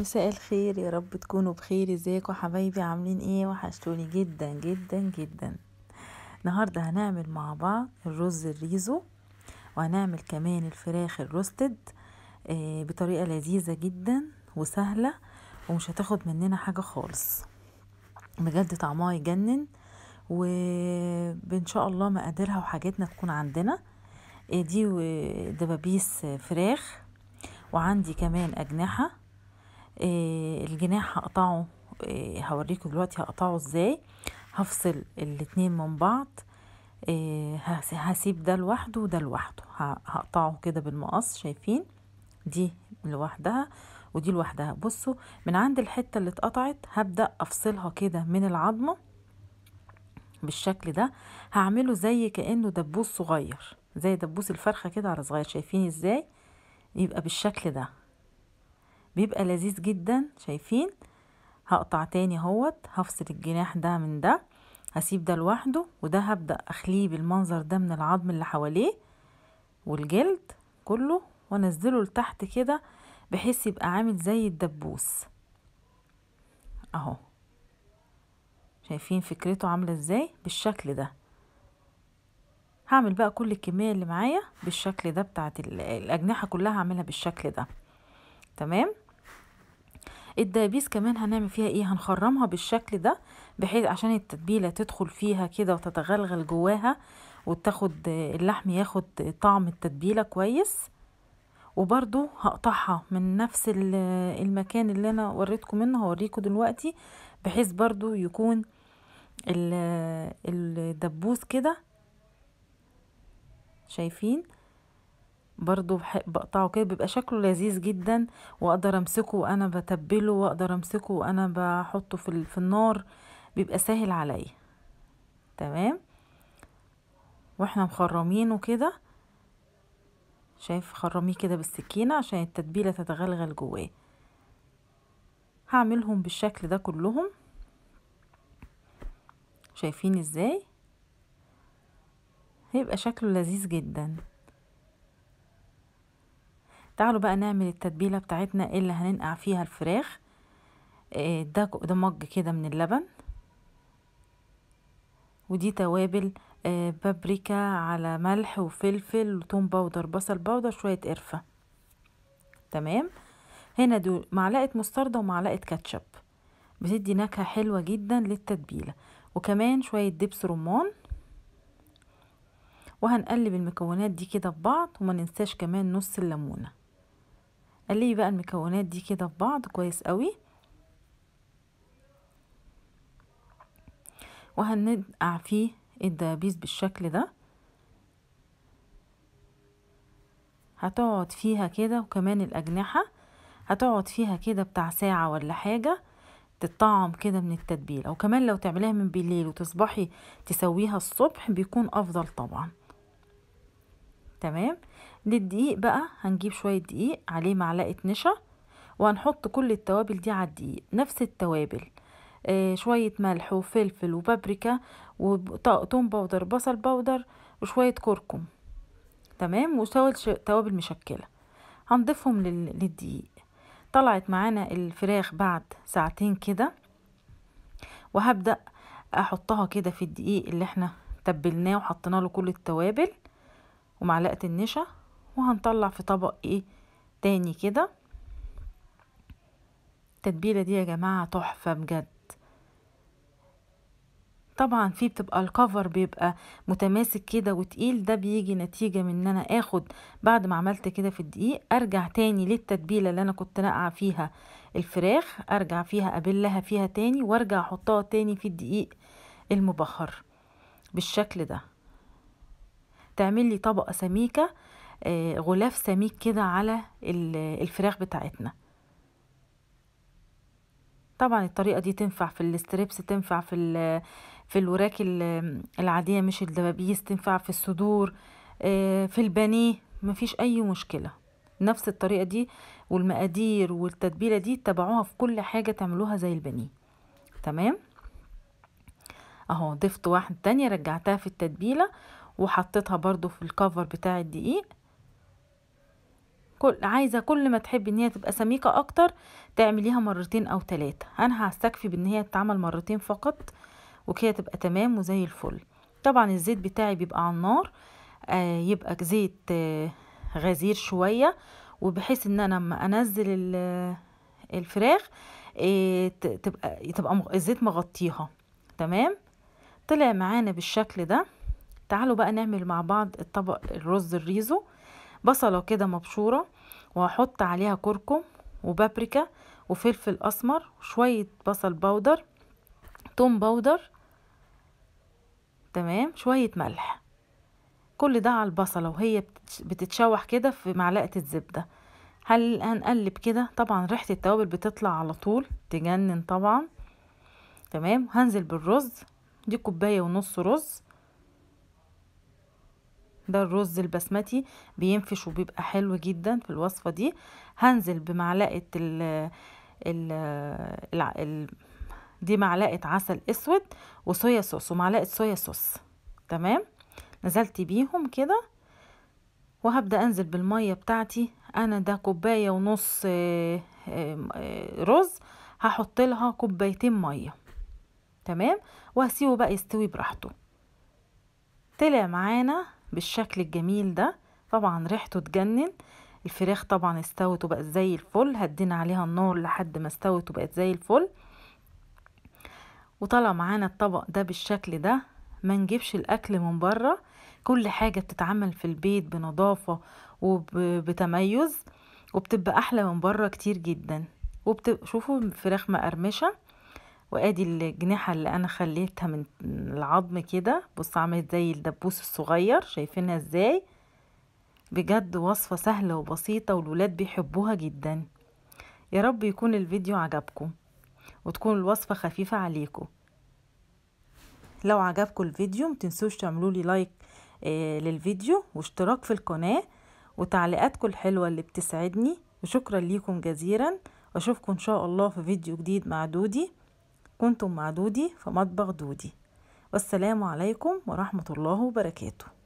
مساء الخير يا رب تكونوا بخير ازيكم حبايبي عاملين ايه وحشتوني جدا جدا جدا النهارده هنعمل مع بعض الرز الريزو وهنعمل كمان الفراخ الروستد آه، بطريقه لذيذه جدا وسهله ومش هتاخد مننا حاجه خالص بجد طعمها يجنن وبإن شاء الله مقاديرها وحاجاتنا تكون عندنا آه، دي دبابيس فراخ وعندي كمان اجنحه آه، الجناح هقطعه آه، هوريكم دلوقتي هقطعه ازاي هفصل الاتنين من بعض آه، هسيب ده لوحده وده لوحده هقطعه كده بالمقص شايفين دي لوحدها ودي لوحدها بصوا من عند الحتة اللي اتقطعت هبدأ افصلها كده من العظمة بالشكل ده هعمله زي كأنه دبوس صغير زي دبوس الفرخة كده على صغير شايفين ازاي يبقى بالشكل ده بيبقى لذيذ جدا شايفين هقطع تاني اهوت هفصل الجناح ده من ده هسيب ده لوحده وده هبدأ اخليه بالمنظر ده من العظم اللي حواليه والجلد كله وانزله لتحت كده بحيث يبقى عامل زي الدبوس اهو شايفين فكرته عاملة ازاي بالشكل ده هعمل بقى كل الكمية اللي معايا بالشكل ده بتاعت الأجنحة كلها هعملها بالشكل ده تمام الدبابيس كمان هنعمل فيها ايه هنخرمها بالشكل ده بحيث عشان التتبيله تدخل فيها كده وتتغلغل جواها وتاخد اللحم ياخد طعم التتبيله كويس وبرضو هقطعها من نفس المكان اللي انا وريتكم منه هوريكم دلوقتي بحيث برضو يكون الدبوس كده شايفين برضو بحب اقطعه كده بيبقى شكله لذيذ جدا واقدر امسكه وانا بتبله واقدر امسكه وانا بحطه في, في النار بيبقى سهل عليا تمام واحنا مخرمينه كده شايف خرميه كده بالسكينة عشان التتبيلة تتغلغل جواه هعملهم بالشكل ده كلهم شايفين ازاي هيبقى شكله لذيذ جدا تعالوا بقى نعمل التتبيله بتاعتنا اللي هننقع فيها الفراخ آه، ده ده مج كده من اللبن ودي توابل آه، بابريكا على ملح وفلفل وتوم باودر بصل باودر شويه قرفه تمام هنا دول معلقه مستردة ومعلقه كاتشب بتدي نكهه حلوه جدا للتتبيله وكمان شويه دبس رمان وهنقلب المكونات دي كده في بعض وما ننساش كمان نص الليمونه قلبي بقى المكونات دي كده في بعض كويس قوي وهنقع فيه الدبابيس بالشكل ده هتقعد فيها كده وكمان الأجنحة هتقعد فيها كده بتاع ساعة ولا حاجة تتطعم كده من التتبيلة وكمان لو تعمليها من بالليل وتصبحي تسويها الصبح بيكون أفضل طبعا تمام للدقيق بقى هنجيب شوية دقيق عليه معلقة نشا وهنحط كل التوابل دي على الدقيق نفس التوابل آه شوية ملح وفلفل وبابريكا وطماطم بودر بصل بودر وشوية كركم تمام وشوية توابل مشكلة هنضيفهم للدقيق طلعت معانا الفراخ بعد ساعتين كده وهبدأ احطها كده في الدقيق اللي احنا تبلناه وحطينا له كل التوابل ومعلقة النشا وهنطلع في طبق ايه تاني كده التتبيلة دي يا جماعة تحفة بجد طبعا في بتبقى الكفر بيبقى متماسك كده وتقيل ده بيجي نتيجة من ان انا اخد بعد ما عملت كده في الدقيق ارجع تاني للتتبيلة اللي انا كنت ناقعة فيها الفراخ ارجع فيها ابلها فيها تاني وارجع احطها تاني في الدقيق المبخر بالشكل ده تعمل لي طبقة سميكة آه، غلاف سميك كده على الفراخ بتاعتنا طبعا الطريقة دي تنفع في الستريبس تنفع في في الوراك العادية مش الدبابيس تنفع في الصدور آه، في البانيه مفيش اي مشكلة نفس الطريقة دي والمقادير والتتبيلة دي تبعوها في كل حاجة تعملوها زي البانيه تمام اهو ضفت واحدة تانية رجعتها في التتبيلة وحطيتها برضو في الكفر بتاع الدقيق كل عايزه كل ما تحبي ان هي تبقى سميكه اكتر تعمليها مرتين او ثلاثه انا هستكفي بان هي تتعمل مرتين فقط وكده تبقى تمام وزي الفل طبعا الزيت بتاعي بيبقى على النار آه يبقى زيت آه غزير شويه وبحيث ان انا لما انزل الفراخ آه تبقى تبقى الزيت مغطيها تمام طلع معانا بالشكل ده تعالوا بقى نعمل مع بعض الطبق الرز الريزو بصلة كده مبشورة وهحط عليها كركم وبابريكا وفلفل أسمر وشوية بصل باودر توم باودر تمام شوية ملح كل ده على البصلة وهي بتتشوح كده في معلقة الزبدة هل هنقلب كده طبعا ريحة التوابل بتطلع على طول تجنن طبعا تمام هنزل بالرز دي كوباية ونص رز ده الرز البسمتي بينفش وبيبقى حلو جدا في الوصفة دي هنزل بمعلقة ال ال, ال, ال دي معلقة عسل اسود وصويا صوص ومعلقة صويا صوص تمام نزلت بيهم كده وهبدأ انزل بالمية بتاعتي انا ده كوباية ونص آه، آه، رز هحط لها كوبايتين مية تمام وهسيبه بقى يستوي براحته طلع معانا بالشكل الجميل ده طبعا ريحته تجنن الفراخ طبعا استوت وبقت زي الفل هدينا عليها النار لحد ما استوت وبقت زي الفل وطلع معانا الطبق ده بالشكل ده ما نجيبش الاكل من بره كل حاجة بتتعمل في البيت بنظافة وبتميز وبتبقى احلى من بره كتير جدا وبتبقى شوفوا الفراخ مقرمشة وادي الجناحة اللي انا خليتها من العظم كده بص عملت زي الدبوس الصغير شايفينها ازاي بجد وصفة سهلة وبسيطة والولاد بيحبوها جدا يا رب يكون الفيديو عجبكم وتكون الوصفة خفيفة عليكم لو عجبكم الفيديو متنسوش تعملوا لي لايك آه، للفيديو واشتراك في القناة وتعليقاتكم الحلوة اللي بتسعدني وشكرا ليكم جزيلا واشوفكم ان شاء الله في فيديو جديد مع دودي كنتم مع دودي فمطبخ دودي والسلام عليكم ورحمة الله وبركاته